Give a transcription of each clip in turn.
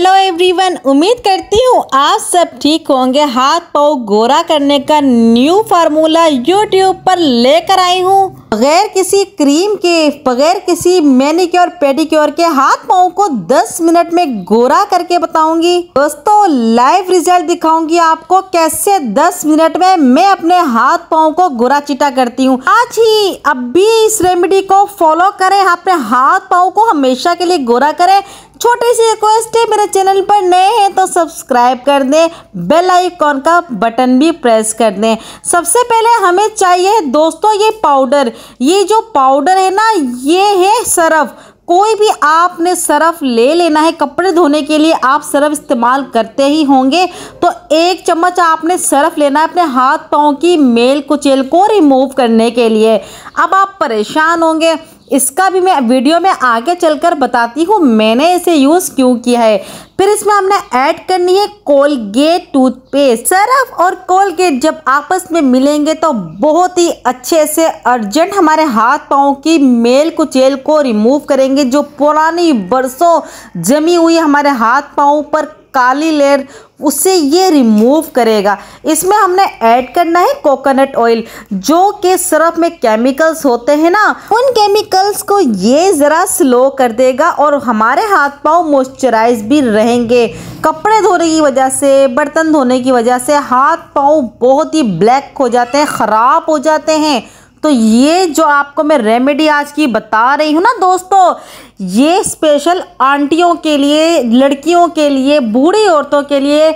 Hello everyone उम्मीद करती हूँ आप सब ठीक होंगे हाथ पाओ गोरा करने का न्यू फार्मूला यूट्यूब पर लेकर आई हूँ बगैर किसी क्रीम के बगैर किसी मैनिक्योर पेडिक्योर के हाथ पाओ को 10 मिनट में गोरा करके बताऊंगी दोस्तों लाइव रिजल्ट दिखाऊंगी आपको कैसे 10 मिनट में मैं अपने हाथ पाँव को गोरा चिटा करती हूँ आज ही अब भी इस रेमेडी को फॉलो करें अपने हाथ पाओ को हमेशा के लिए गोरा करे छोटी सी रिक्वेस्ट है मेरे चैनल पर नए हैं तो सब्सक्राइब कर दें बेल आइकॉन का बटन भी प्रेस कर दें सबसे पहले हमें चाहिए दोस्तों ये पाउडर ये जो पाउडर है ना ये है सरफ कोई भी आपने सरफ ले लेना है कपड़े धोने के लिए आप सरफ इस्तेमाल करते ही होंगे तो एक चम्मच आपने सरफ लेना है अपने हाथ पाँव की मेल कुचेल को रिमूव करने के लिए अब आप परेशान होंगे इसका भी मैं वीडियो में आगे चलकर बताती हूँ मैंने इसे यूज़ क्यों किया है फिर इसमें हमने ऐड करनी है कोलगेट टूथपेस्ट सरफ और कोलगेट जब आपस में मिलेंगे तो बहुत ही अच्छे से अर्जेंट हमारे हाथ पाँव की मेल कुचेल को रिमूव करेंगे जो पुरानी बरसों जमी हुई हमारे हाथ पाँव पर काली लेयर उससे ये रिमूव करेगा इसमें हमने ऐड करना है कोकोनट ऑयल जो कि सिर्फ में केमिकल्स होते हैं ना उन केमिकल्स को ये ज़रा स्लो कर देगा और हमारे हाथ पाँव मॉइस्चराइज भी रहेंगे कपड़े धोने की वजह से बर्तन धोने की वजह से हाथ पाँव बहुत ही ब्लैक हो जाते हैं ख़राब हो जाते हैं तो ये जो आपको मैं रेमेडी आज की बता रही हूँ ना दोस्तों ये स्पेशल आंटियों के लिए लड़कियों के लिए बूढ़ी औरतों के लिए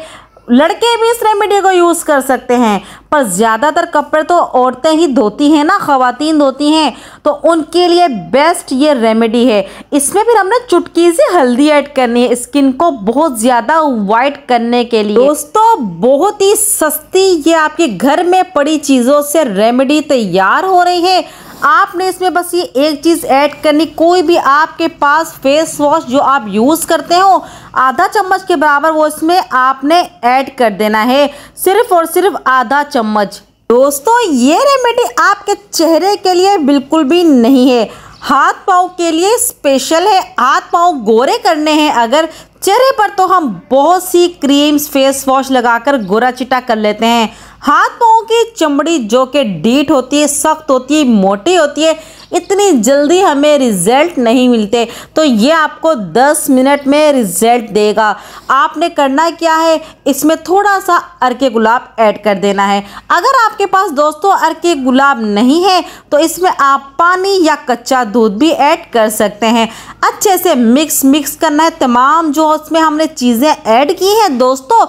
लड़के भी इस रेमेडी को यूज़ कर सकते हैं पर ज़्यादातर कपड़े तो औरतें ही धोती हैं ना ख़वातीन धोती हैं तो उनके लिए बेस्ट ये रेमेडी है इसमें फिर हमने चुटकी से हल्दी ऐड करनी है स्किन को बहुत ज़्यादा वाइट करने के लिए दोस्तों बहुत ही सस्ती ये आपके घर में पड़ी चीज़ों से रेमेडी तैयार हो रही है आपने इसमें बस ये एक चीज़ ऐड करनी कोई भी आपके पास फेस वॉश जो आप यूज़ करते हो आधा चम्मच के बराबर वो इसमें आपने ऐड कर देना है सिर्फ और सिर्फ आधा चम्मच दोस्तों ये रेमेडी आपके चेहरे के लिए बिल्कुल भी नहीं है हाथ पाँव के लिए स्पेशल है हाथ पाँव गोरे करने हैं अगर चेहरे पर तो हम बहुत सी क्रीम्स फेस वॉश लगाकर गोरा चिटा कर लेते हैं हाथ पाँव की चमड़ी जो कि डीट होती है सख्त होती है मोटी होती है इतनी जल्दी हमें रिजल्ट नहीं मिलते तो ये आपको 10 मिनट में रिजल्ट देगा आपने करना क्या है इसमें थोड़ा सा अरके गुलाब ऐड कर देना है अगर आपके पास दोस्तों अरके गुलाब नहीं है तो इसमें आप पानी या कच्चा दूध भी ऐड कर सकते हैं अच्छे से मिक्स मिक्स करना है तमाम जो उसमें हमने चीज़ें ऐड की हैं दोस्तों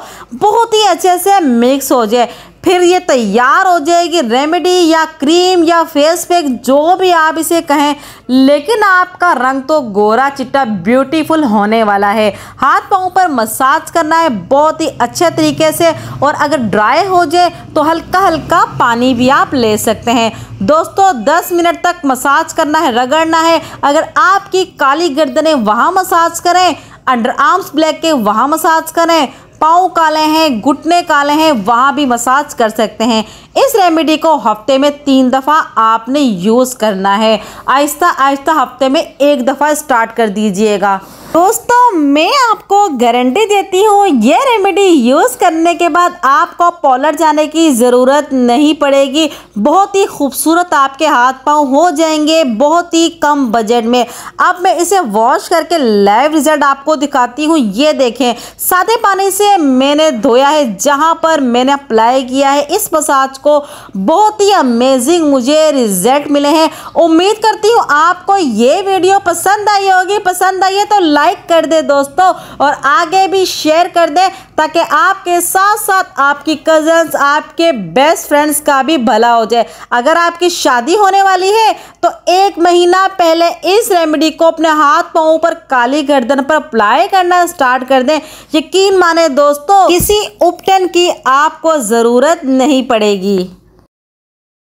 बहुत ही अच्छे से मिक्स हो जाए फिर ये तैयार हो जाएगी रेमेडी या क्रीम या फेस पैक जो भी आप इसे कहें लेकिन आपका रंग तो गोरा चिट्टा ब्यूटीफुल होने वाला है हाथ पाँव पर मसाज करना है बहुत ही अच्छे तरीके से और अगर ड्राई हो जाए तो हल्का हल्का पानी भी आप ले सकते हैं दोस्तों 10 मिनट तक मसाज करना है रगड़ना है अगर आपकी काली गर्दनें वहाँ मसाज करें अंडर आर्म्स ब्लैक के वहाँ मसाज करें पाँव काले हैं घुटने काले हैं वहाँ भी मसाज कर सकते हैं इस रेमेडी को हफ्ते में तीन दफ़ा आपने यूज़ करना है आहिस्ता आहिस्ता हफ्ते में एक दफ़ा स्टार्ट कर दीजिएगा दोस्तों मैं आपको गारंटी देती हूँ ये रेमेडी यूज़ करने के बाद आपको पॉलर जाने की ज़रूरत नहीं पड़ेगी बहुत ही खूबसूरत आपके हाथ पांव हो जाएंगे बहुत ही कम बजट में अब मैं इसे वॉश करके लाइव रिज़ल्ट आपको दिखाती हूँ ये देखें सादे पानी से मैंने धोया है जहाँ पर मैंने अप्लाई किया है इस मसाज आपको बहुत ही अमेजिंग मुझे रिजल्ट मिले हैं उम्मीद करती हूँ आपको ये वीडियो पसंद आई होगी पसंद आई है तो लाइक कर दे दोस्तों और आगे भी शेयर कर दे ताकि आपके साथ साथ आपकी कजन्स आपके बेस्ट फ्रेंड्स का भी भला हो जाए अगर आपकी शादी होने वाली है तो एक महीना पहले इस रेमेडी को अपने हाथ पाँव पर काली गर्दन पर अप्लाई करना स्टार्ट कर दें यकीन माने दोस्तों किसी उपटन की आपको ज़रूरत नहीं पड़ेगी kasih.